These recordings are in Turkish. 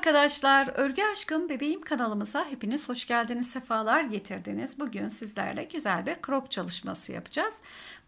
arkadaşlar, Örgü Aşkım Bebeğim kanalımıza hepiniz hoş geldiniz, sefalar getirdiniz. Bugün sizlerle güzel bir crop çalışması yapacağız.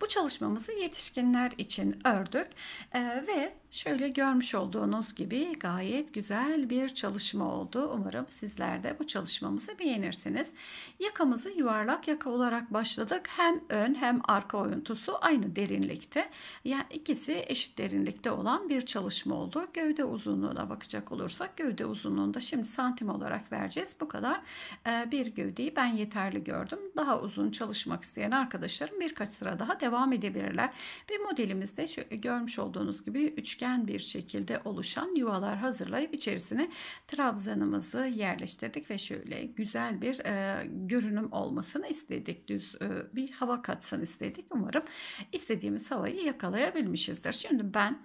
Bu çalışmamızı yetişkinler için ördük ee, ve Şöyle görmüş olduğunuz gibi gayet güzel bir çalışma oldu. Umarım sizler de bu çalışmamızı beğenirsiniz. Yakamızı yuvarlak yaka olarak başladık. Hem ön hem arka oyuntusu aynı derinlikte. Yani ikisi eşit derinlikte olan bir çalışma oldu. Gövde uzunluğuna bakacak olursak gövde uzunluğunda şimdi santim olarak vereceğiz. Bu kadar e, bir gövdeyi ben yeterli gördüm. Daha uzun çalışmak isteyen arkadaşlarım birkaç sıra daha devam edebilirler. Ve modelimizde şöyle görmüş olduğunuz gibi üçgen dikdörtgen bir şekilde oluşan yuvalar hazırlayıp içerisine trabzanımızı yerleştirdik ve şöyle güzel bir e, görünüm olmasını istedik. Düz e, bir hava katsın istedik. Umarım istediğimiz havayı yakalayabilmişizdir. Şimdi ben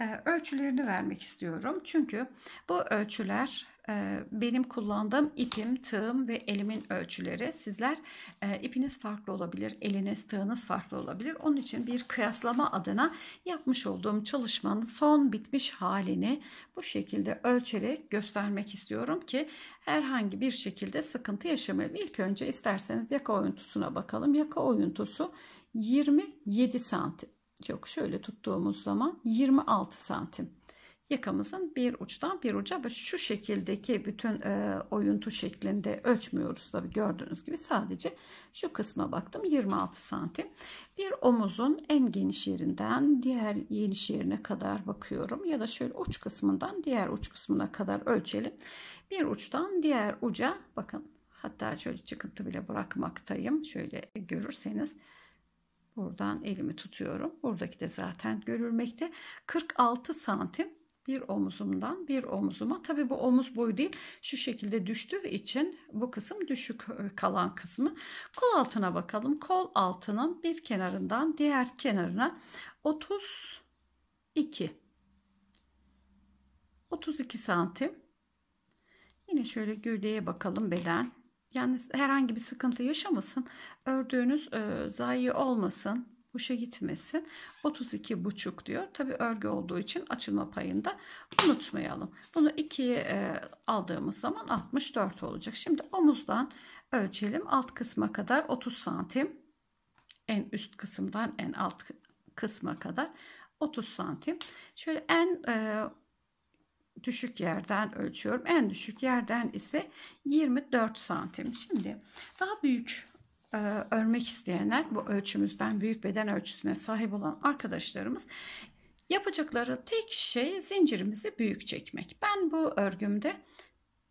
e, ölçülerini vermek istiyorum. Çünkü bu ölçüler ee, benim kullandığım ipim, tığım ve elimin ölçüleri. Sizler e, ipiniz farklı olabilir, eliniz, tığınız farklı olabilir. Onun için bir kıyaslama adına yapmış olduğum çalışmanın son bitmiş halini bu şekilde ölçerek göstermek istiyorum ki herhangi bir şekilde sıkıntı yaşamayalım. İlk önce isterseniz yaka oyuntusuna bakalım. Yaka oyuntusu 27 santim. Yok şöyle tuttuğumuz zaman 26 santim yakamızın bir uçtan bir uca ve şu şekildeki bütün e, oyuntu şeklinde ölçmüyoruz tabi gördüğünüz gibi sadece şu kısma baktım 26 santim bir omuzun en geniş yerinden diğer geniş yerine kadar bakıyorum ya da şöyle uç kısmından diğer uç kısmına kadar ölçelim bir uçtan diğer uca bakın hatta şöyle çıkıntı bile bırakmaktayım şöyle görürseniz Buradan elimi tutuyorum. Buradaki de zaten görülmekte. 46 santim bir omuzumdan bir omuzuma tabi bu omuz boyu değil şu şekilde düştüğü için bu kısım düşük e, kalan kısmı kol altına bakalım kol altının bir kenarından diğer kenarına 32 32 santim yine şöyle gövdeye bakalım beden yani herhangi bir sıkıntı yaşamasın ördüğünüz e, zayi olmasın hoşa gitmesin. 32 buçuk diyor. Tabi örgü olduğu için açılma payında unutmayalım. Bunu 2'ye e, aldığımız zaman 64 olacak. Şimdi omuzdan ölçelim. Alt kısma kadar 30 santim. En üst kısımdan en alt kısma kadar 30 santim. Şöyle en e, düşük yerden ölçüyorum. En düşük yerden ise 24 santim. Şimdi daha büyük e, örmek isteyenler bu ölçümüzden büyük beden ölçüsüne sahip olan arkadaşlarımız yapacakları tek şey zincirimizi büyük çekmek. Ben bu örgümde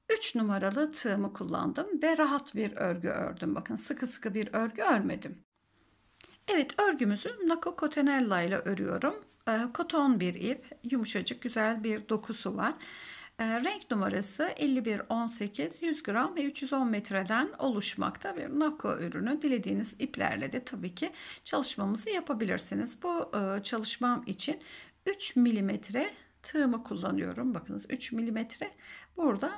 3 numaralı tığımı kullandım ve rahat bir örgü ördüm. Bakın sıkı sıkı bir örgü örmedim. Evet örgümüzü Nako Cotonella ile örüyorum. E, koton bir ip, yumuşacık güzel bir dokusu var. E, renk numarası 5118 100 gram ve 310 metreden oluşmakta bir Nako ürünü dilediğiniz iplerle de tabii ki çalışmamızı yapabilirsiniz. Bu e, çalışmam için 3 milimetre tığımı kullanıyorum. Bakınız 3 milimetre. Burada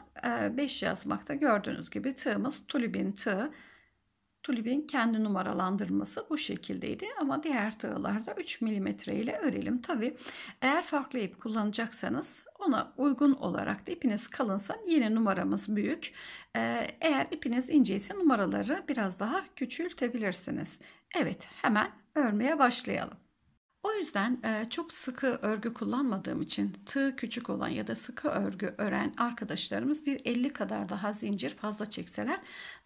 5 e, yazmakta gördüğünüz gibi tığımız tulibin tığı tulibin kendi numaralandırması bu şekildeydi ama diğer tığlarda 3 mm ile örelim. Tabi eğer farklı ip kullanacaksanız ona uygun olarak da ipiniz kalınsa yine numaramız büyük. Ee, eğer ipiniz ince ise numaraları biraz daha küçültebilirsiniz. Evet hemen örmeye başlayalım. O yüzden e, çok sıkı örgü kullanmadığım için tığ küçük olan ya da sıkı örgü ören arkadaşlarımız bir 50 kadar daha zincir fazla çekseler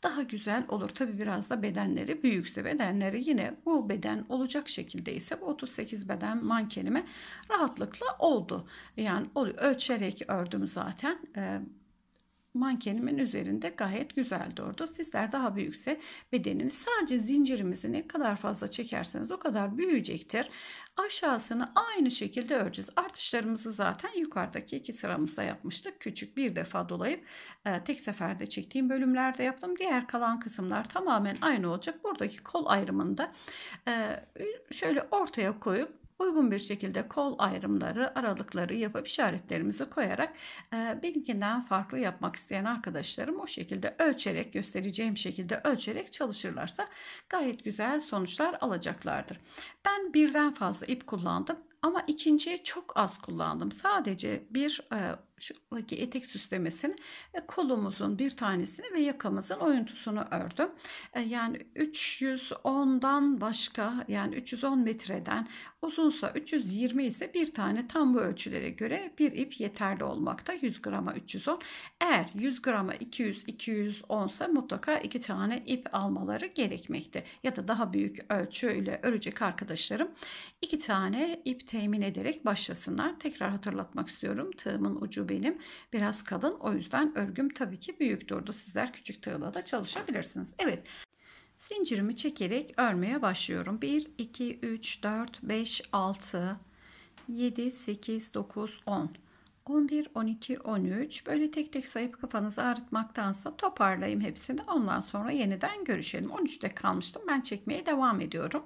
daha güzel olur. Tabi biraz da bedenleri büyükse bedenleri yine bu beden olacak şekilde ise 38 beden mankenime rahatlıkla oldu. Yani ölçerek ördüm zaten e, mankenimin üzerinde gayet güzel durdu. Sizler daha büyükse bedenini sadece zincirimizi ne kadar fazla çekerseniz o kadar büyüyecektir. Aşağısını aynı şekilde öreceğiz. Artışlarımızı zaten yukarıdaki iki sıramızda yapmıştık. Küçük bir defa dolayıp e, tek seferde çektiğim bölümlerde yaptım. Diğer kalan kısımlar tamamen aynı olacak. Buradaki kol ayrımında e, şöyle ortaya koyup uygun bir şekilde kol ayrımları, aralıkları yapıp işaretlerimizi koyarak e, benimkinden farklı yapmak isteyen arkadaşlarım o şekilde ölçerek göstereceğim şekilde ölçerek çalışırlarsa gayet güzel sonuçlar alacaklardır. Ben birden fazla ip kullandım ama ikinciye çok az kullandım. Sadece bir e, şuradaki etek süslemesini ve kolumuzun bir tanesini ve yakamızın oyuntusunu ördüm. E, yani 310'dan başka yani 310 metreden uzunsa 320 ise bir tane tam bu ölçülere göre bir ip yeterli olmakta. 100 grama 310. Eğer 100 grama 200 210 ise mutlaka iki tane ip almaları gerekmekte. Ya da daha büyük ölçüyle örecek arkadaşlarım iki tane ip temin ederek başlasınlar. Tekrar hatırlatmak istiyorum. Tığımın ucu benim biraz kalın. O yüzden örgüm tabii ki büyük durdu. Sizler küçük tığla da çalışabilirsiniz. Evet zincirimi çekerek örmeye başlıyorum. 1, 2, 3, 4, 5, 6, 7, 8, 9, 10. 11, 12, 13 böyle tek tek sayıp kafanızı ağrıtmaktansa toparlayayım hepsini ondan sonra yeniden görüşelim. 13'te kalmıştım ben çekmeye devam ediyorum.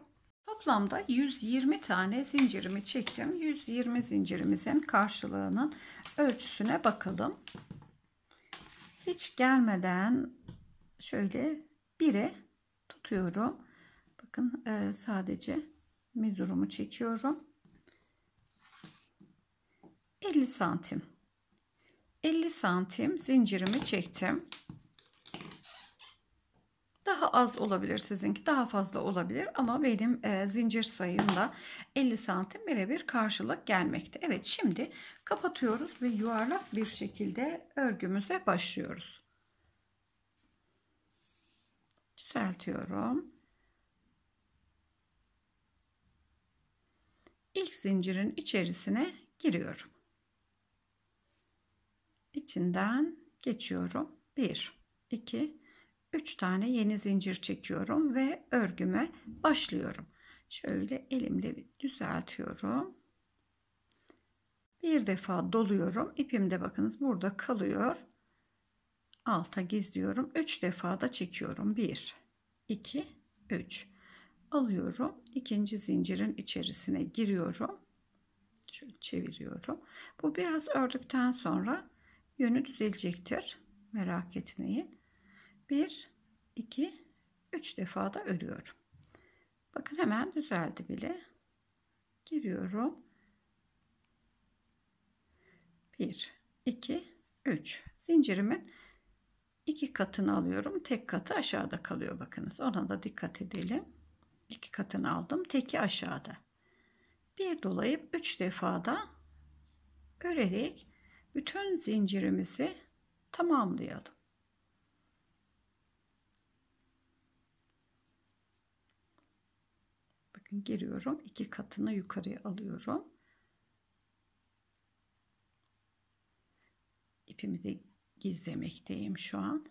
Toplamda 120 tane zincirimi çektim. 120 zincirimizin karşılığının ölçüsüne bakalım. Hiç gelmeden şöyle 1'e tutuyorum. Bakın e, sadece mezurumu çekiyorum. 50 santim. 50 santim zincirimi çektim. Daha az olabilir sizinki daha fazla olabilir ama benim e, zincir sayımla 50 santim birebir karşılık gelmekte. Evet şimdi kapatıyoruz ve yuvarlak bir şekilde örgümüze başlıyoruz. Düzeltiyorum. İlk zincirin içerisine giriyorum. İçinden geçiyorum. 1 2 3 tane yeni zincir çekiyorum ve örgüme başlıyorum. Şöyle elimle düzeltiyorum. Bir defa doluyorum. İpim de bakınız burada kalıyor. Alta gizliyorum. 3 defa da çekiyorum. 1 2 3 alıyorum. ikinci zincirin içerisine giriyorum. Şöyle çeviriyorum. Bu biraz ördükten sonra yönü düzelecektir. Merak etmeyin. 1 2 3 defa da örüyorum. Bakın hemen düzeldi bile. Giriyorum. 1 2 3 zincirimin iki katını alıyorum. Tek katı aşağıda kalıyor bakınız. Ona da dikkat edelim. İki katını aldım. Teki aşağıda. Bir dolayıp 3 defa da örerek bütün zincirimizi tamamlayalım. bakın giriyorum iki katını yukarıya alıyorum ipimi de gizlemekteyim şu an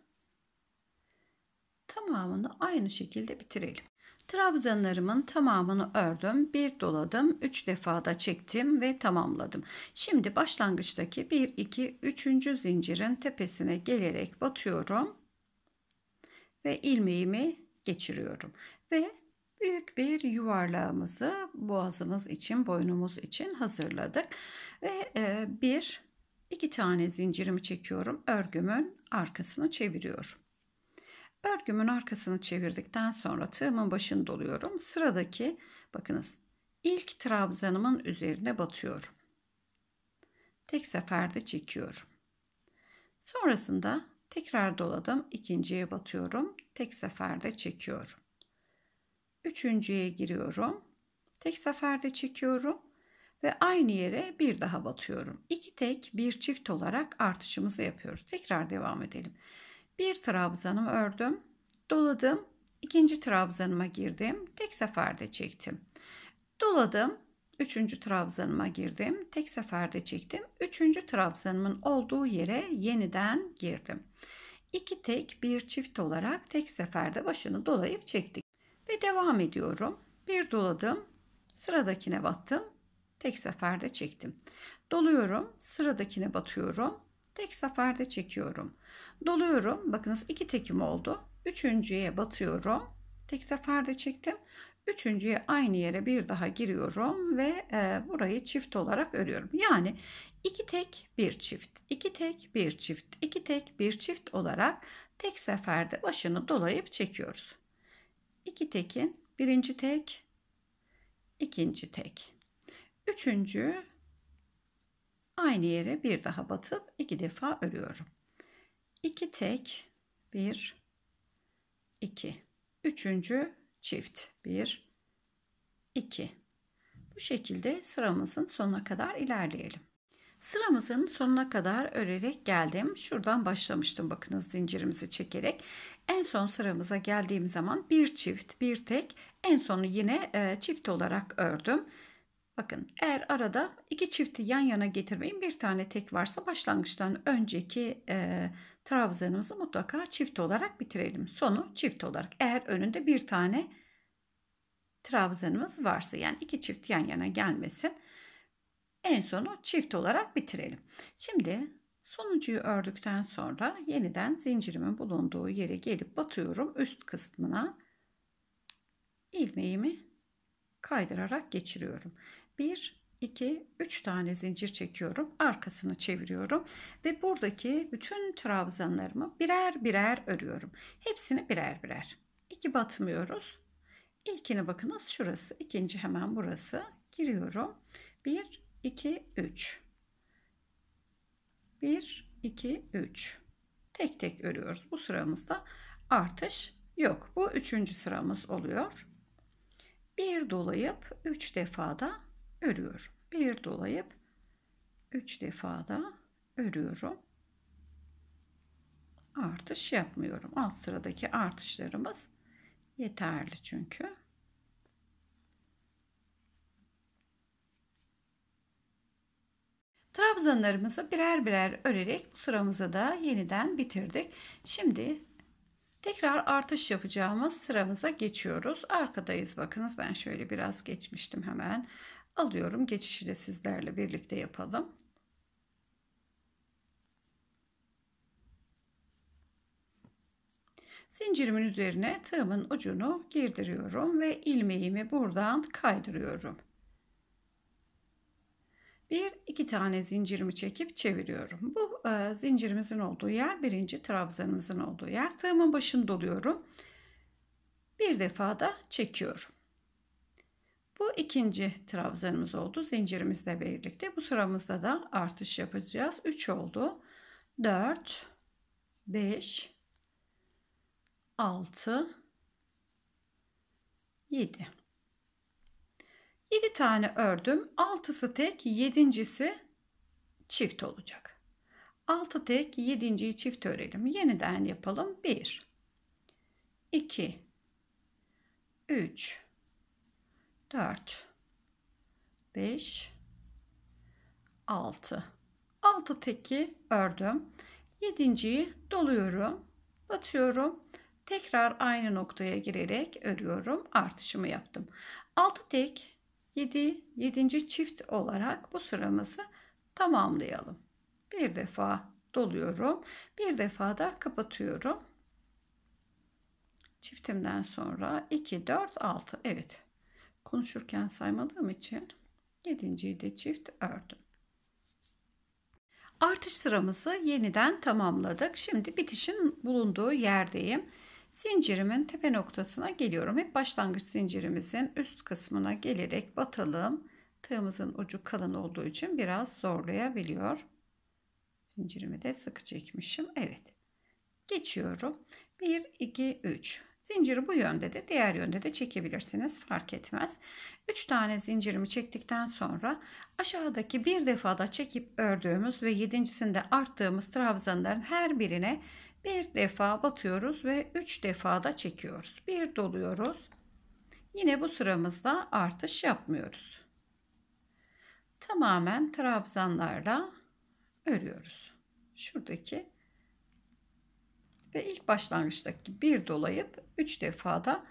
tamamını aynı şekilde bitirelim Trabzanlarımın tamamını ördüm, bir doladım, 3 defada çektim ve tamamladım. Şimdi başlangıçtaki 1 2 3. zincirin tepesine gelerek batıyorum ve ilmeğimi geçiriyorum ve büyük bir yuvarlağımızı boğazımız için, boynumuz için hazırladık. Ve e, bir, iki tane zincirimi çekiyorum. Örgümün arkasını çeviriyorum. Örgümün arkasını çevirdikten sonra tığımın başını doluyorum. Sıradaki bakınız ilk trabzanımın üzerine batıyorum. Tek seferde çekiyorum. Sonrasında tekrar doladım. ikinciye batıyorum. Tek seferde çekiyorum. Üçüncüye giriyorum. Tek seferde çekiyorum ve aynı yere bir daha batıyorum. İki tek bir çift olarak artışımızı yapıyoruz. Tekrar devam edelim. Bir trabzanımı ördüm. Doladım. ikinci trabzanıma girdim. Tek seferde çektim. Doladım. Üçüncü trabzanıma girdim. Tek seferde çektim. Üçüncü trabzanımın olduğu yere yeniden girdim. İki tek bir çift olarak tek seferde başını dolayıp çektik. Ve devam ediyorum. Bir doladım. Sıradakine battım. Tek seferde çektim. Doluyorum. Sıradakine batıyorum. Tek seferde çekiyorum. Doluyorum. Bakınız iki tekim oldu. Üçüncüye batıyorum. Tek seferde çektim. Üçüncüye aynı yere bir daha giriyorum ve e, burayı çift olarak örüyorum. Yani iki tek bir çift, iki tek bir çift, iki tek bir çift olarak tek seferde başını dolayıp çekiyoruz. 2 tekin birinci tek ikinci tek üçüncü aynı yere bir daha batıp iki defa örüyorum 2 tek bir, iki, üçüncü çift bir, iki. bu şekilde sıramızın sonuna kadar ilerleyelim Sıramızın sonuna kadar örerek geldim. Şuradan başlamıştım bakınız zincirimizi çekerek. En son sıramıza geldiğim zaman bir çift bir tek en sonu yine e, çift olarak ördüm. Bakın eğer arada iki çifti yan yana getirmeyin bir tane tek varsa başlangıçtan önceki e, trabzanımızı mutlaka çift olarak bitirelim. Sonu çift olarak eğer önünde bir tane trabzanımız varsa yani iki çift yan yana gelmesin. En sonu çift olarak bitirelim. Şimdi sonuncuyu ördükten sonra yeniden zincirimin bulunduğu yere gelip batıyorum üst kısmına. ilmeğimi kaydırarak geçiriyorum. 1 2 3 tane zincir çekiyorum. Arkasını çeviriyorum ve buradaki bütün trabzanlarımı birer birer örüyorum. Hepsini birer birer. 2 batmıyoruz. İlkini bakınız şurası, ikinci hemen burası. Giriyorum. 1 2, 3. 1, 2, 3. Tek tek örüyoruz. Bu sıramızda artış yok. Bu üçüncü sıramız oluyor. 1 dolayıp 3 defada örüyorum. 1 dolayıp 3 defada örüyorum. Artış yapmıyorum. Alt sıradaki artışlarımız yeterli çünkü. Kazanlarımızı birer birer örerek bu sıramızı da yeniden bitirdik. Şimdi tekrar artış yapacağımız sıramıza geçiyoruz. Arkadayız bakınız ben şöyle biraz geçmiştim hemen. Alıyorum geçişi de sizlerle birlikte yapalım. Zincirimin üzerine tığımın ucunu girdiriyorum ve ilmeğimi buradan kaydırıyorum bir iki tane zincirimi çekip çeviriyorum. Bu e, zincirimizin olduğu yer birinci trabzanımızın olduğu yer. Tığımın başını doluyorum. Bir defa da çekiyorum. Bu ikinci trabzanımız oldu. Zincirimizle birlikte bu sıramızda da artış yapacağız. 3 oldu. 4 5 6 7 7 tane ördüm. 6'sı tek, 7.si çift olacak. 6 tek, 7.yi çift örelim. Yeniden yapalım. 1 2 3 4 5 6 6 teki ördüm. 7.yi doluyorum. Batıyorum. Tekrar aynı noktaya girerek örüyorum. Artışımı yaptım. 6 tek 7 7. çift olarak bu sıramızı tamamlayalım. Bir defa doluyorum. Bir defa da kapatıyorum. Çiftimden sonra 2 4 6. Evet. Konuşurken saymadığım için 7.yi de çift ördüm. Artış sıramızı yeniden tamamladık. Şimdi bitişin bulunduğu yerdeyim. Zincirimin tepe noktasına geliyorum. Hep başlangıç zincirimizin üst kısmına gelerek batalım. Tığımızın ucu kalın olduğu için biraz zorlayabiliyor. Zincirimi de sıkı çekmişim. Evet. Geçiyorum. 1, 2, 3. Zinciri bu yönde de diğer yönde de çekebilirsiniz. Fark etmez. 3 tane zincirimi çektikten sonra aşağıdaki bir defada çekip ördüğümüz ve yedincisinde arttığımız trabzanların her birine bir defa batıyoruz ve 3 defa da çekiyoruz. Bir doluyoruz. Yine bu sıramızda artış yapmıyoruz. Tamamen trabzanlarla örüyoruz. Şuradaki ve ilk başlangıçtaki bir dolayıp 3 defa da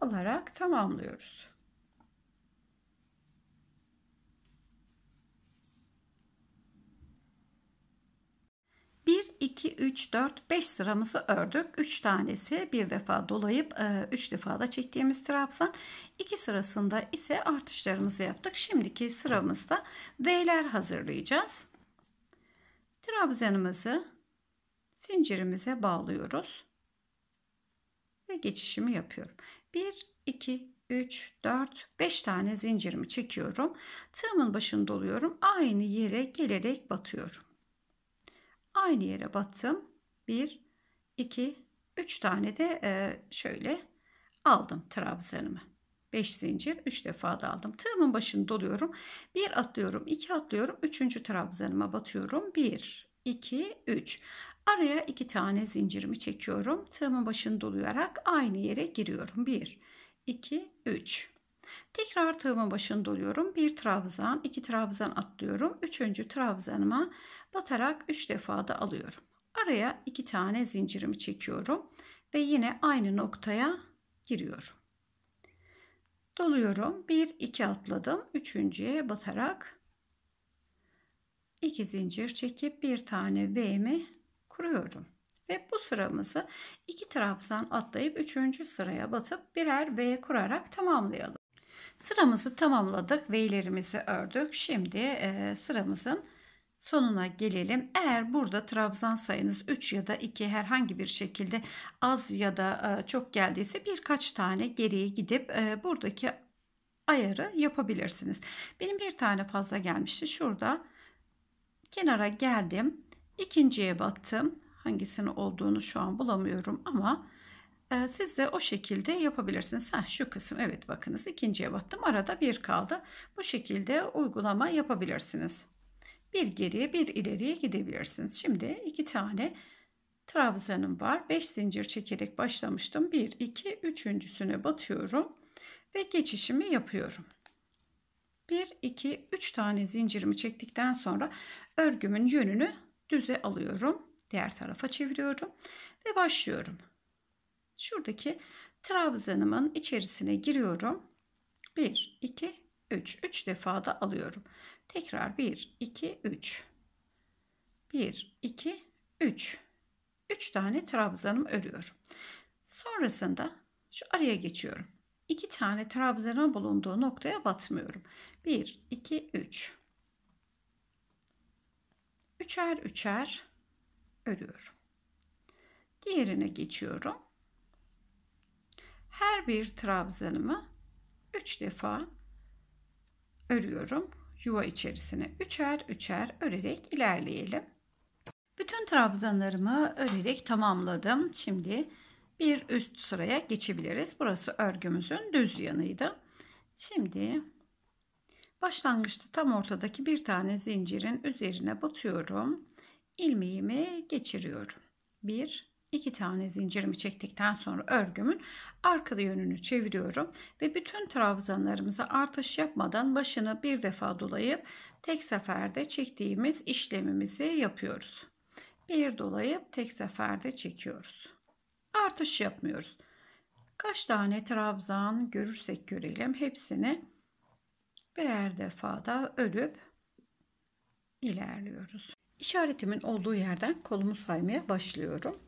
alarak tamamlıyoruz. 1, 2, 3, 4, 5 sıramızı ördük. 3 tanesi bir defa dolayıp 3 e, defa da çektiğimiz trabzan. 2 sırasında ise artışlarımızı yaptık. Şimdiki sıramızda V'ler hazırlayacağız. Trabzanımızı zincirimize bağlıyoruz. Ve geçişimi yapıyorum. 1, 2, 3, 4, 5 tane zincirimi çekiyorum. Tığımın başını doluyorum. Aynı yere gelerek batıyorum aynı yere battım. 1, 2, 3 tane de e, şöyle aldım trabzanımı. 5 zincir 3 defa da aldım. Tığımın başını doluyorum. 1 atlıyorum, 2 atlıyorum, 3. trabzanıma batıyorum. 1, 2, 3. Araya 2 tane zincirimi çekiyorum. Tığımın başını doluyarak aynı yere giriyorum. 1, 2, 3. Tekrar tığımın başını doluyorum. Bir trabzan, iki trabzan atlıyorum. Üçüncü trabzanıma batarak üç defa da alıyorum. Araya iki tane zincirimi çekiyorum ve yine aynı noktaya giriyorum. Doluyorum. Bir, iki atladım. Üçüncüye batarak iki zincir çekip bir tane V'mi kuruyorum ve bu sıramızı iki trabzan atlayıp üçüncü sıraya batıp birer V kurarak tamamlayalım. Sıramızı tamamladık. V'lerimizi ördük. Şimdi e, sıramızın sonuna gelelim. Eğer burada trabzan sayınız 3 ya da 2 herhangi bir şekilde az ya da e, çok geldiyse birkaç tane geriye gidip e, buradaki ayarı yapabilirsiniz. Benim bir tane fazla gelmişti. Şurada kenara geldim. ikinciye battım. Hangisinin olduğunu şu an bulamıyorum ama ee, siz de o şekilde yapabilirsiniz. Ha, şu kısım evet bakınız ikinciye battım arada bir kaldı. Bu şekilde uygulama yapabilirsiniz. Bir geriye bir ileriye gidebilirsiniz. Şimdi iki tane trabzanım var. 5 zincir çekerek başlamıştım. 1, 2, üçüncüsüne batıyorum ve geçişimi yapıyorum. 1, 2, 3 tane zincirimi çektikten sonra örgümün yönünü düze alıyorum. Diğer tarafa çeviriyorum ve başlıyorum şuradaki trabzanımın içerisine giriyorum. 1, 2, 3. 3 defa da alıyorum. Tekrar 1, 2, 3. 1, 2, 3. 3 tane trabzanım örüyorum. Sonrasında şu araya geçiyorum. 2 tane trabzanım bulunduğu noktaya batmıyorum. 1, 2, 3. Üçer üçer örüyorum. Diğerine geçiyorum her bir trabzanımı 3 defa örüyorum. Yuva içerisine üçer üçer örerek ilerleyelim. Bütün trabzanlarımı örerek tamamladım. Şimdi bir üst sıraya geçebiliriz. Burası örgümüzün düz yanıydı. Şimdi başlangıçta tam ortadaki bir tane zincirin üzerine batıyorum. Ilmeğimi geçiriyorum. 1 İki tane zincirimi çektikten sonra örgümün arkada yönünü çeviriyorum ve bütün trabzanlarımızı artış yapmadan başını bir defa dolayıp tek seferde çektiğimiz işlemimizi yapıyoruz. Bir dolayıp tek seferde çekiyoruz. Artış yapmıyoruz. Kaç tane trabzan görürsek görelim hepsini birer defada örüp ilerliyoruz. İşaretimin olduğu yerden kolumu saymaya başlıyorum.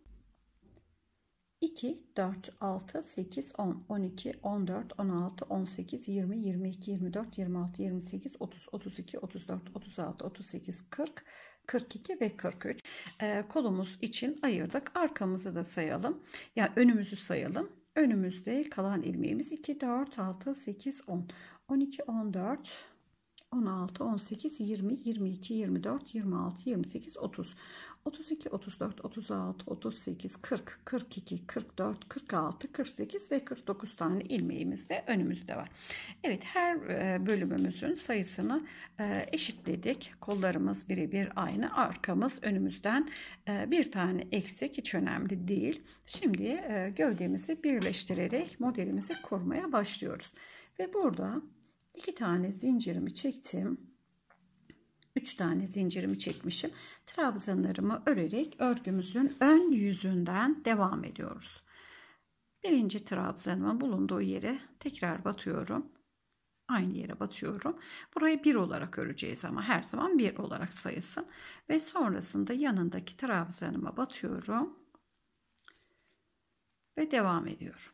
2, 4, 6, 8, 10, 12, 14, 16, 18, 20, 22, 24, 26, 28, 30, 32, 34, 36, 38, 40, 42 ve 43 ee, kolumuz için ayırdık. Arkamızı da sayalım. Yani önümüzü sayalım. Önümüzde kalan ilmeğimiz 2, 4, 6, 8, 10, 12, 14, 16, 18, 20, 22, 24, 26, 28, 30, 32, 34, 36, 38, 40, 42, 44, 46, 48 ve 49 tane ilmeğimiz de önümüzde var. Evet her e, bölümümüzün sayısını e, eşitledik. Kollarımız birebir aynı. Arkamız önümüzden e, bir tane eksik hiç önemli değil. Şimdi gövdemizi birleştirerek modelimizi kurmaya başlıyoruz. Ve burada 2 tane zincirimi çektim. 3 tane zincirimi çekmişim. Trabzanlarımı örerek örgümüzün ön yüzünden devam ediyoruz. Birinci trabzanımın bulunduğu yere tekrar batıyorum. Aynı yere batıyorum. Burayı 1 olarak öreceğiz ama her zaman 1 olarak sayılsın. Ve sonrasında yanındaki trabzanıma batıyorum. Ve devam ediyorum.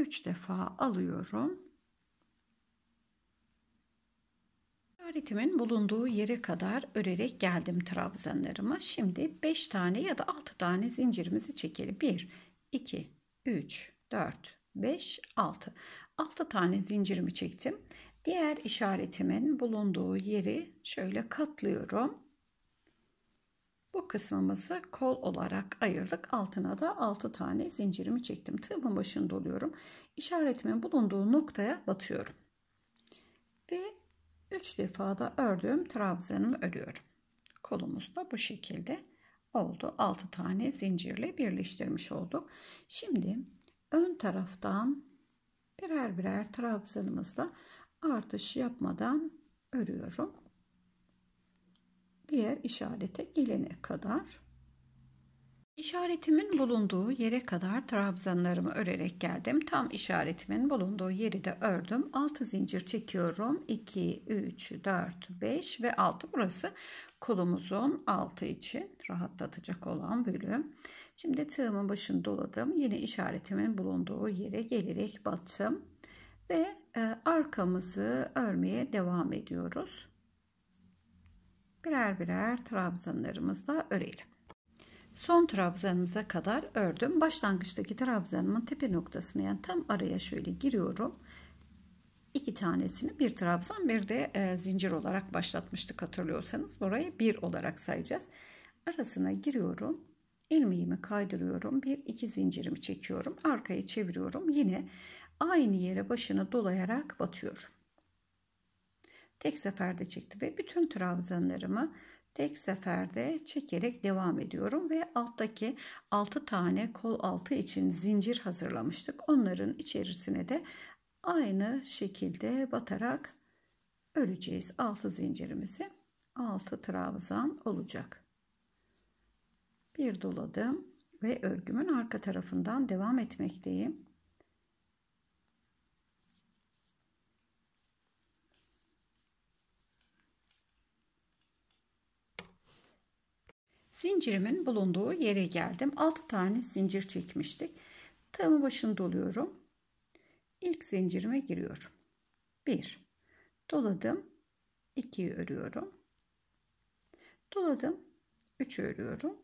3 defa alıyorum. İşaretimin bulunduğu yere kadar örerek geldim trabzanlarıma. Şimdi 5 tane ya da 6 tane zincirimizi çekelim. 1, 2, 3, 4, 5, 6. 6 tane zincirimi çektim. Diğer işaretimin bulunduğu yeri şöyle katlıyorum. Bu kısmımızı kol olarak ayırdık. Altına da 6 tane zincirimi çektim. Tığımın başını doluyorum. İşaretimin bulunduğu noktaya batıyorum. Ve 3 da ördüğüm trabzanımı örüyorum. Kolumuz da bu şekilde oldu. 6 tane zincirle birleştirmiş olduk. Şimdi ön taraftan birer birer trabzanımızda artış yapmadan örüyorum diğer işarete gelene kadar İşaretimin bulunduğu yere kadar trabzanlarımı örerek geldim. Tam işaretimin bulunduğu yeri de ördüm. 6 zincir çekiyorum. 2, 3, 4, 5 ve 6. Burası kolumuzun altı için rahatlatacak olan bölüm. Şimdi tığımın başını doladım. Yine işaretimin bulunduğu yere gelerek battım. Ve e, arkamızı örmeye devam ediyoruz birer birer trabzanlarımızla örelim. Son trabzanımıza kadar ördüm. Başlangıçtaki trabzanımın tepe noktasını yani tam araya şöyle giriyorum. İki tanesini bir trabzan bir de e, zincir olarak başlatmıştık hatırlıyorsanız. Burayı bir olarak sayacağız. Arasına giriyorum. ilmeğimi kaydırıyorum. Bir iki zincirimi çekiyorum. Arkaya çeviriyorum. Yine aynı yere başını dolayarak batıyorum tek seferde çekti ve bütün trabzanlarımı tek seferde çekerek devam ediyorum ve alttaki 6 tane kol altı için zincir hazırlamıştık. Onların içerisine de aynı şekilde batarak öreceğiz 6 zincirimizi. 6 trabzan olacak. Bir doladım ve örgümün arka tarafından devam etmekteyim. Zincirimin bulunduğu yere geldim. 6 tane zincir çekmiştik. Tığımı başını doluyorum. İlk zincirime giriyorum. 1 doladım. 2'yi örüyorum. Doladım. 3'ü örüyorum.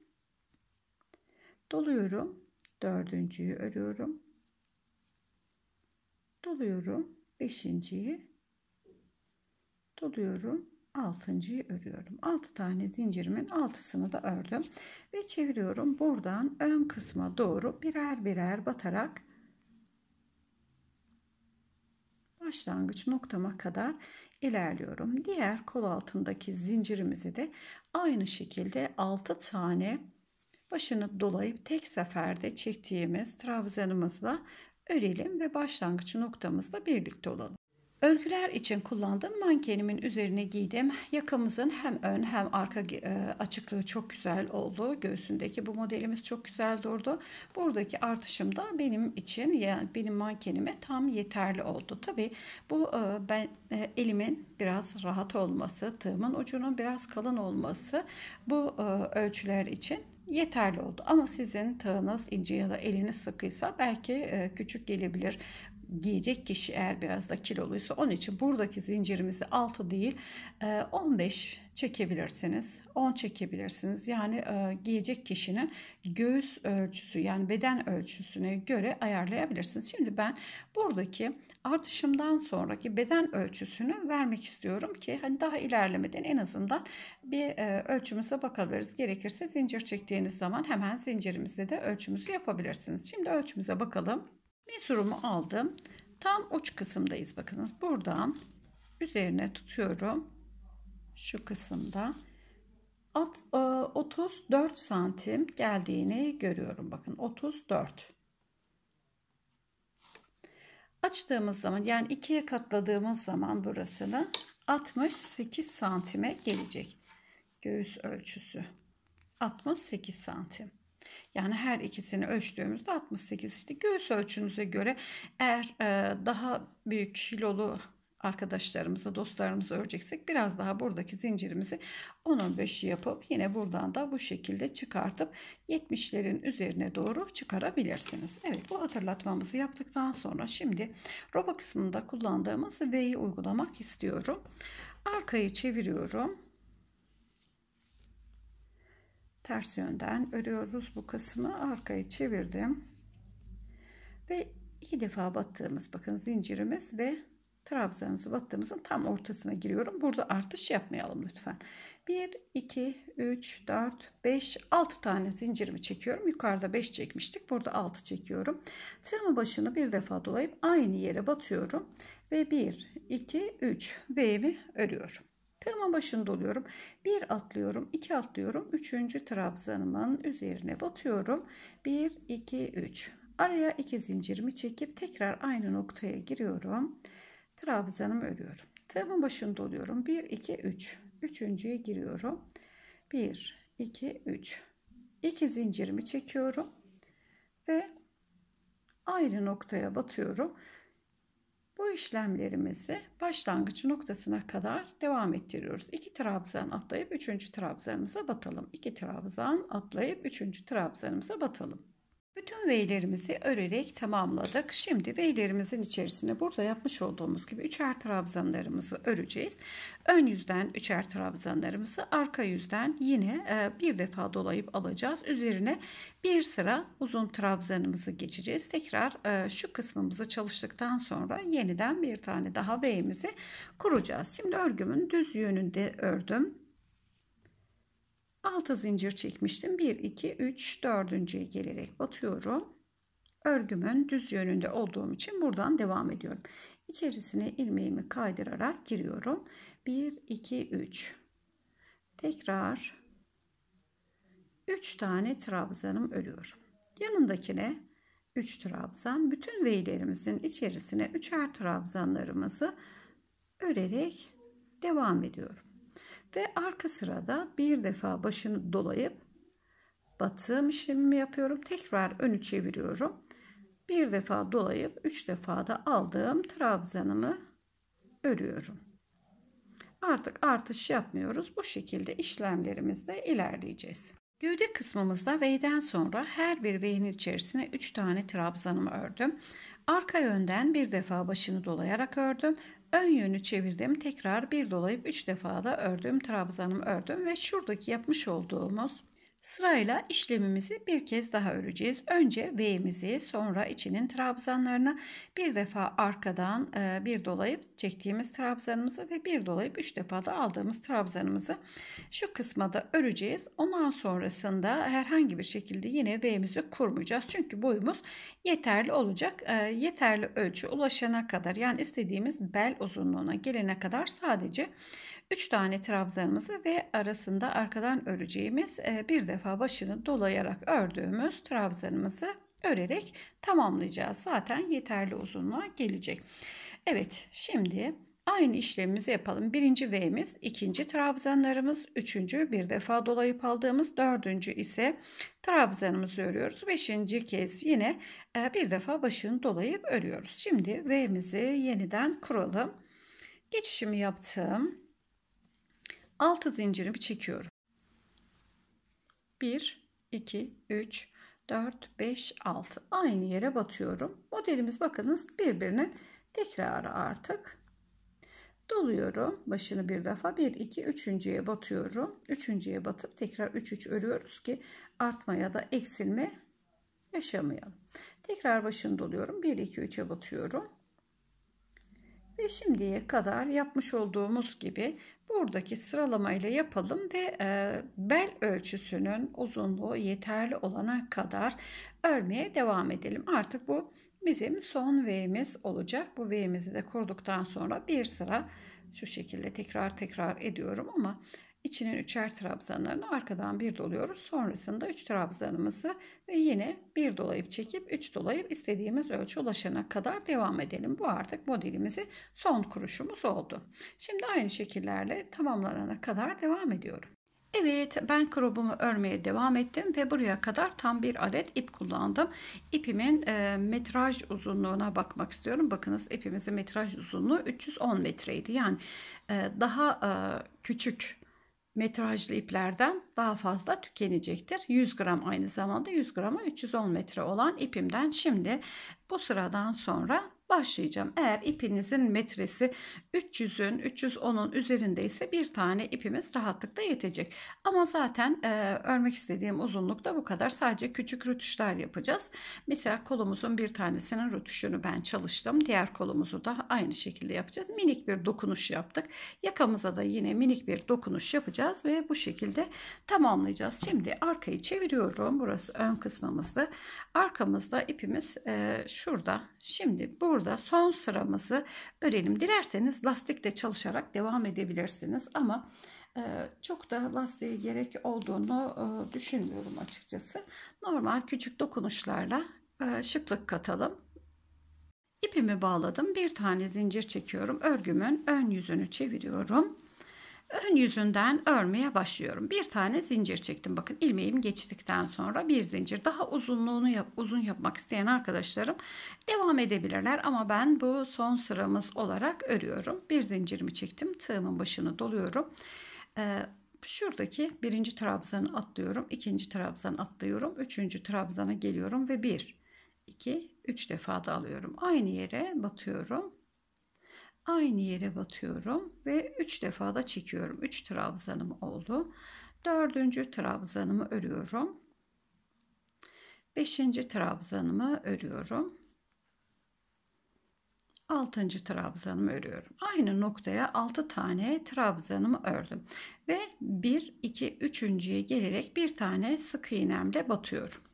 Doluyorum. Dördüncüyü örüyorum. Doluyorum. Beşinciyi doluyorum altıncıyı örüyorum. Altı tane zincirimin altısını da ördüm ve çeviriyorum. Buradan ön kısma doğru birer birer batarak başlangıç noktama kadar ilerliyorum. Diğer kol altındaki zincirimizi de aynı şekilde altı tane başını dolayıp tek seferde çektiğimiz trabzanımızla örelim ve başlangıç noktamızla birlikte olalım. Örgüler için kullandığım mankenimin üzerine giydim. Yakamızın hem ön hem arka e, açıklığı çok güzel oldu. Göğsündeki bu modelimiz çok güzel durdu. Buradaki artışım da benim için yani benim mankenime tam yeterli oldu. Tabi bu e, ben e, elimin biraz rahat olması, tığımın ucunun biraz kalın olması bu ölçüler için yeterli oldu. Ama sizin tığınız ince ya da eliniz sıkıysa belki küçük gelebilir giyecek kişi eğer biraz da kiloluysa onun için buradaki zincirimizi 6 değil 15 e, çekebilirsiniz 10 çekebilirsiniz yani e, giyecek kişinin göğüs ölçüsü yani beden ölçüsüne göre ayarlayabilirsiniz şimdi ben buradaki artışımdan sonraki beden ölçüsünü vermek istiyorum ki hani daha ilerlemeden en azından bir e, ölçümüze bakabiliriz gerekirse zincir çektiğiniz zaman hemen zincirimizde de ölçümüzü yapabilirsiniz şimdi ölçümüze bakalım mesurumu aldım. Tam uç kısımdayız bakınız. Buradan üzerine tutuyorum. Şu kısımda. 34 e, santim geldiğini görüyorum. Bakın 34. Açtığımız zaman yani ikiye katladığımız zaman burasını 68 santime gelecek. Göğüs ölçüsü 68 santim. Yani her ikisini ölçtüğümüzde 68 işte göğüs ölçünüze göre eğer e, daha büyük kilolu arkadaşlarımızı, dostlarımızı öreceksek biraz daha buradaki zincirimizi 10-15 yapıp yine buradan da bu şekilde çıkartıp 70'lerin üzerine doğru çıkarabilirsiniz. Evet bu hatırlatmamızı yaptıktan sonra şimdi roba kısmında kullandığımız V'yi uygulamak istiyorum. Arkayı çeviriyorum ters yönden örüyoruz bu kısmı arkaya çevirdim ve iki defa battığımız bakın zincirimiz ve trabzanımızı battığımızın tam ortasına giriyorum burada artış yapmayalım lütfen 1 2 3 4 5 6 tane zincirimi çekiyorum yukarıda 5 çekmiştik burada 6 çekiyorum tığımın başını bir defa dolayıp aynı yere batıyorum ve 1 2 3 V'mi örüyorum Tığımın başında oluyorum. Bir atlıyorum, iki atlıyorum. Üçüncü trabzanımın üzerine batıyorum. Bir, iki, üç. Araya iki zincirimi çekip tekrar aynı noktaya giriyorum. Trabzanımı örüyorum. Tığımın başında oluyorum. Bir, iki, üç. Üçüncüye giriyorum. Bir, iki, üç. İki zincirimi çekiyorum. Ve aynı noktaya batıyorum bu işlemlerimizi başlangıç noktasına kadar devam ettiriyoruz. 2 trabzan atlayıp 3. trabzanımıza batalım. 2 trabzan atlayıp 3. trabzanımıza batalım. Bütün V'lerimizi örerek tamamladık. Şimdi V'lerimizin içerisine burada yapmış olduğumuz gibi üçer trabzanlarımızı öreceğiz. Ön yüzden üçer trabzanlarımızı arka yüzden yine e, bir defa dolayıp alacağız. Üzerine bir sıra uzun trabzanımızı geçeceğiz. Tekrar e, şu kısmımızı çalıştıktan sonra yeniden bir tane daha V'mizi kuracağız. Şimdi örgümün düz yönünde ördüm. 6 zincir çekmiştim. 1 2 3 4.'ye gelerek batıyorum. Örgümün düz yönünde olduğum için buradan devam ediyorum. İçerisine ilmeğimi kaydırarak giriyorum. 1 2 3. Tekrar 3 tane trabzanım örüyorum. Yanındakine 3 trabzan bütün V'lerimizin içerisine üçer trabzanlarımızı örerek devam ediyorum. Ve arka sırada bir defa başını dolayıp batım işlemimi yapıyorum. Tekrar önü çeviriyorum. Bir defa dolayıp üç defa da aldığım trabzanımı örüyorum. Artık artış yapmıyoruz. Bu şekilde işlemlerimizde ilerleyeceğiz. Gövde kısmımızda V'den sonra her bir V'nin içerisine 3 tane trabzanımı ördüm. Arka yönden bir defa başını dolayarak ördüm. Ön yönü çevirdim. Tekrar bir dolayıp üç defa da ördüm. Trabzanımı ördüm ve şuradaki yapmış olduğumuz Sırayla işlemimizi bir kez daha öreceğiz. Önce V'mizi sonra içinin trabzanlarına bir defa arkadan e, bir dolayıp çektiğimiz trabzanımızı ve bir dolayıp üç defa da aldığımız trabzanımızı şu kısma da öreceğiz. Ondan sonrasında herhangi bir şekilde yine V'mizi kurmayacağız. Çünkü boyumuz yeterli olacak. E, yeterli ölçü ulaşana kadar yani istediğimiz bel uzunluğuna gelene kadar sadece 3 tane trabzanımızı ve arasında arkadan öreceğimiz e, bir defa başını dolayarak ördüğümüz trabzanımızı örerek tamamlayacağız. Zaten yeterli uzunluğa gelecek. Evet şimdi aynı işlemimizi yapalım. Birinci V'miz, ikinci trabzanlarımız, üçüncü bir defa dolayıp aldığımız, dördüncü ise trabzanımızı örüyoruz. Beşinci kez yine e, bir defa başını dolayıp örüyoruz. Şimdi V'mizi yeniden kuralım. Geçişimi yaptım. 6 zincirimi çekiyorum. 1 2 3 4 5 6 aynı yere batıyorum. Modelimiz bakınız birbirinin tekrarı artık. Doluyorum. Başını bir defa 1 2 üçüncüye batıyorum. Üçüncüye batıp tekrar 3 3 örüyoruz ki artma ya da eksilme yaşamayalım. Tekrar başını doluyorum. 1 2 3'e batıyorum. Ve şimdiye kadar yapmış olduğumuz gibi buradaki sıralama ile yapalım ve e, bel ölçüsünün uzunluğu yeterli olana kadar örmeye devam edelim. Artık bu bizim son V'miz olacak. Bu V'mizi de kurduktan sonra bir sıra şu şekilde tekrar tekrar ediyorum ama içinin üçer trabzanlarını arkadan bir doluyoruz. Sonrasında üç trabzanımızı ve yine bir dolayıp çekip üç dolayıp istediğimiz ölçü ulaşana kadar devam edelim. Bu artık modelimizi son kuruşumuz oldu. Şimdi aynı şekillerle tamamlanana kadar devam ediyorum. Evet ben krobumu örmeye devam ettim ve buraya kadar tam bir adet ip kullandım. İpimin e, metraj uzunluğuna bakmak istiyorum. Bakınız ipimizin metraj uzunluğu 310 metreydi. Yani e, daha e, küçük metrajlı iplerden daha fazla tükenecektir. 100 gram aynı zamanda 100 grama 310 metre olan ipimden şimdi bu sıradan sonra başlayacağım. Eğer ipinizin metresi 300'ün 310'un üzerindeyse bir tane ipimiz rahatlıkla yetecek. Ama zaten e, örmek istediğim uzunlukta bu kadar. Sadece küçük rötuşlar yapacağız. Mesela kolumuzun bir tanesinin rötuşunu ben çalıştım. Diğer kolumuzu da aynı şekilde yapacağız. Minik bir dokunuş yaptık. Yakamıza da yine minik bir dokunuş yapacağız ve bu şekilde tamamlayacağız. Şimdi arkayı çeviriyorum. Burası ön kısmımızda. Arkamızda ipimiz e, şurada. Şimdi burada burada son sıramızı örelim. Dilerseniz lastikte çalışarak devam edebilirsiniz ama e, çok da lastiğe gerek olduğunu e, düşünmüyorum açıkçası. Normal küçük dokunuşlarla e, şıklık katalım. İpimi bağladım. Bir tane zincir çekiyorum. Örgümün ön yüzünü çeviriyorum. Ön yüzünden örmeye başlıyorum. Bir tane zincir çektim. Bakın ilmeğimi geçtikten sonra bir zincir. Daha uzunluğunu yap, uzun yapmak isteyen arkadaşlarım devam edebilirler. Ama ben bu son sıramız olarak örüyorum. Bir zincirimi çektim. Tığımın başını doluyorum. Ee, şuradaki birinci trabzanı atlıyorum. ikinci trabzanı atlıyorum. Üçüncü trabzana geliyorum ve bir, iki, üç defa da alıyorum. Aynı yere batıyorum. Aynı yere batıyorum ve 3 defa da çekiyorum. 3 trabzanım oldu. 4. trabzanımı örüyorum. 5. trabzanımı örüyorum. 6. trabzanımı örüyorum. Aynı noktaya 6 tane trabzanımı ördüm. Ve 1, 2, 3.ye gelerek bir tane sık iğnemle batıyorum.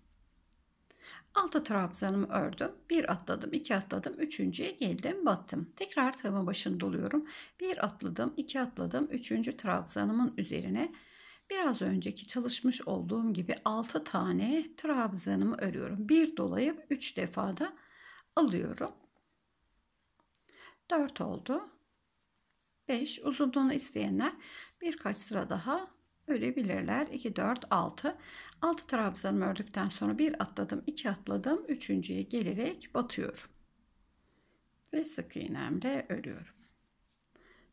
Altı trabzanımı ördüm. Bir atladım, iki atladım, üçüncüye geldim, battım. Tekrar tığımın başını doluyorum. Bir atladım, iki atladım, üçüncü trabzanımın üzerine biraz önceki çalışmış olduğum gibi altı tane trabzanımı örüyorum. Bir dolayıp üç defada alıyorum. Dört oldu. beş. uzunluğunu isteyenler birkaç sıra daha bölebilirler. 2, 4, 6. 6 trabzanımı ördükten sonra bir atladım, iki atladım. Üçüncüye gelerek batıyorum. Ve sık iğnemle örüyorum.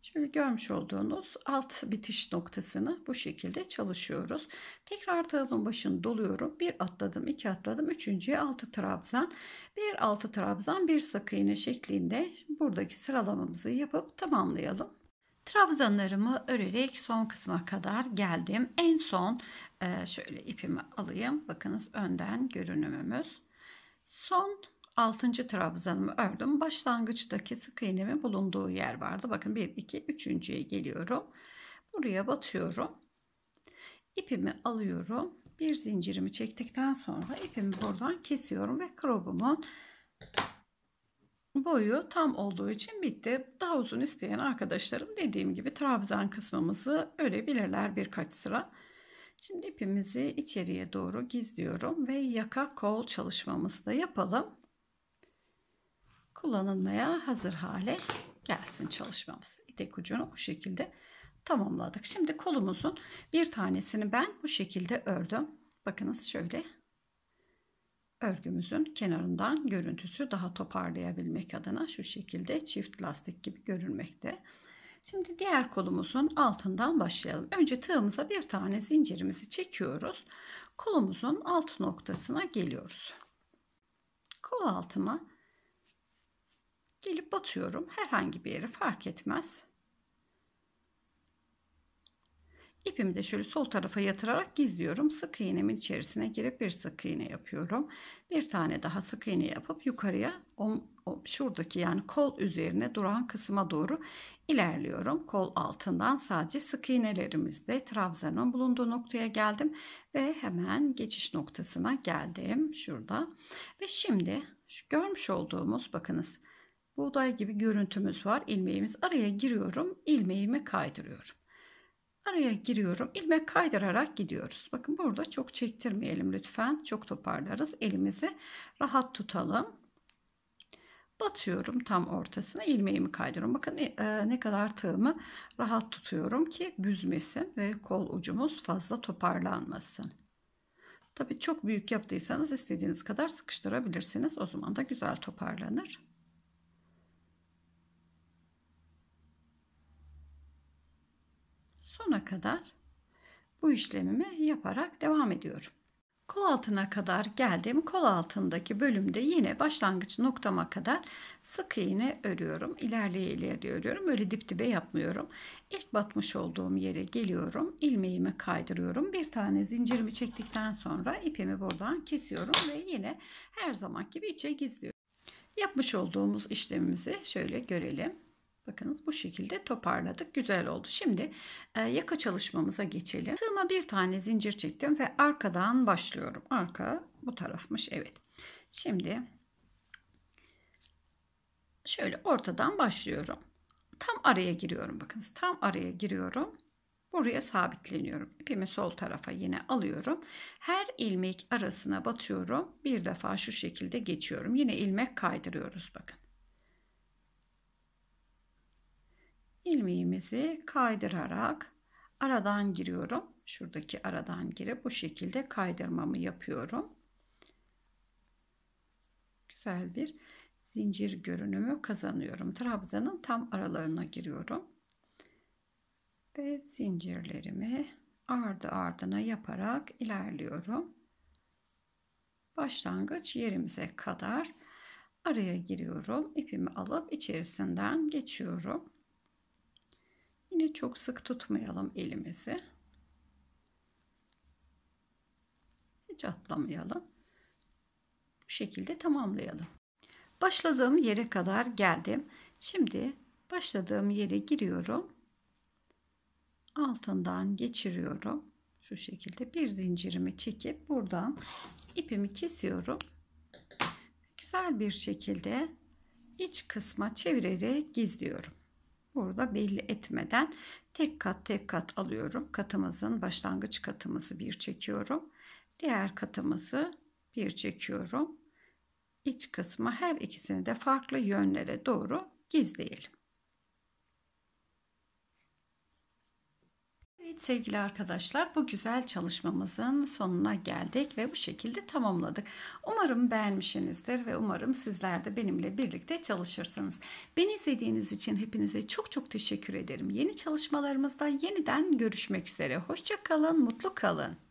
Şimdi görmüş olduğunuz alt bitiş noktasını bu şekilde çalışıyoruz. Tekrar tığımın başını doluyorum. Bir atladım, iki atladım. Üçüncüye altı trabzan. Bir altı trabzan, bir sık iğne şeklinde buradaki sıralamamızı yapıp tamamlayalım. Trabzanlarımı örerek son kısma kadar geldim. En son e, şöyle ipimi alayım. Bakınız önden görünümümüz. Son 6. trabzanımı ördüm. Başlangıçtaki sık iğnemin bulunduğu yer vardı. Bakın 1 2 3.'ye geliyorum. Buraya batıyorum. İpimi alıyorum. Bir zincirimi çektikten sonra ipimi buradan kesiyorum ve krobumun boyu tam olduğu için bitti. Daha uzun isteyen arkadaşlarım dediğim gibi trabzan kısmımızı örebilirler birkaç sıra. Şimdi ipimizi içeriye doğru gizliyorum ve yaka kol çalışmamızı da yapalım. Kullanılmaya hazır hale gelsin çalışmamız. İpek ucunu bu şekilde tamamladık. Şimdi kolumuzun bir tanesini ben bu şekilde ördüm. Bakınız şöyle örgümüzün kenarından görüntüsü daha toparlayabilmek adına şu şekilde çift lastik gibi görünmekte. Şimdi diğer kolumuzun altından başlayalım. Önce tığımıza bir tane zincirimizi çekiyoruz. Kolumuzun alt noktasına geliyoruz. Kol altıma gelip batıyorum. Herhangi bir yeri fark etmez. İpimi de şöyle sol tarafa yatırarak gizliyorum. Sık iğnemin içerisine girip bir sık iğne yapıyorum. Bir tane daha sık iğne yapıp yukarıya o, o, şuradaki yani kol üzerine duran kısma doğru ilerliyorum. Kol altından sadece sık iğnelerimizde trabzanın bulunduğu noktaya geldim ve hemen geçiş noktasına geldim şurada. Ve şimdi şu görmüş olduğumuz bakınız buğday gibi görüntümüz var. İlmeğimiz araya giriyorum, ilmeğimi kaydırıyorum. Araya giriyorum. ilmek kaydırarak gidiyoruz. Bakın burada çok çektirmeyelim lütfen. Çok toparlarız. Elimizi rahat tutalım. Batıyorum tam ortasına ilmeğimi kaydırıyorum. Bakın e, e, ne kadar tığımı rahat tutuyorum ki büzmesin ve kol ucumuz fazla toparlanmasın. Tabii çok büyük yaptıysanız istediğiniz kadar sıkıştırabilirsiniz. O zaman da güzel toparlanır. sona kadar bu işlemimi yaparak devam ediyorum. Kol altına kadar geldim. Kol altındaki bölümde yine başlangıç noktama kadar sık iğne örüyorum. İlerleye ilerleye örüyorum. Öyle dip dibe yapmıyorum. İlk batmış olduğum yere geliyorum. İlmeğimi kaydırıyorum. Bir tane zincirimi çektikten sonra ipimi buradan kesiyorum ve yine her zaman gibi içe gizliyorum. Yapmış olduğumuz işlemimizi şöyle görelim. Bakınız bu şekilde toparladık. Güzel oldu. Şimdi e, yaka çalışmamıza geçelim. Tığıma bir tane zincir çektim ve arkadan başlıyorum. Arka bu tarafmış. Evet. Şimdi şöyle ortadan başlıyorum. Tam araya giriyorum. Bakınız tam araya giriyorum. Buraya sabitleniyorum. İpimi sol tarafa yine alıyorum. Her ilmek arasına batıyorum. Bir defa şu şekilde geçiyorum. Yine ilmek kaydırıyoruz bakın. ilmeğimizi kaydırarak aradan giriyorum. Şuradaki aradan girip bu şekilde kaydırmamı yapıyorum. Güzel bir zincir görünümü kazanıyorum. Trabzanın tam aralarına giriyorum. Ve zincirlerimi ardı ardına yaparak ilerliyorum. Başlangıç yerimize kadar araya giriyorum. ipimi alıp içerisinden geçiyorum. Yine çok sık tutmayalım elimizi. Hiç atlamayalım. Bu şekilde tamamlayalım. Başladığım yere kadar geldim. Şimdi başladığım yere giriyorum. Altından geçiriyorum. Şu şekilde bir zincirimi çekip buradan ipimi kesiyorum. Güzel bir şekilde iç kısma çevirerek gizliyorum burada belli etmeden tek kat tek kat alıyorum. Katımızın başlangıç katımızı bir çekiyorum. Diğer katımızı bir çekiyorum. iç kısmı her ikisini de farklı yönlere doğru gizleyelim. Evet sevgili arkadaşlar bu güzel çalışmamızın sonuna geldik ve bu şekilde tamamladık. Umarım beğenmişsinizdir ve umarım sizler de benimle birlikte çalışırsınız. Beni izlediğiniz için hepinize çok çok teşekkür ederim. Yeni çalışmalarımızda yeniden görüşmek üzere. Hoşçakalın, mutlu kalın.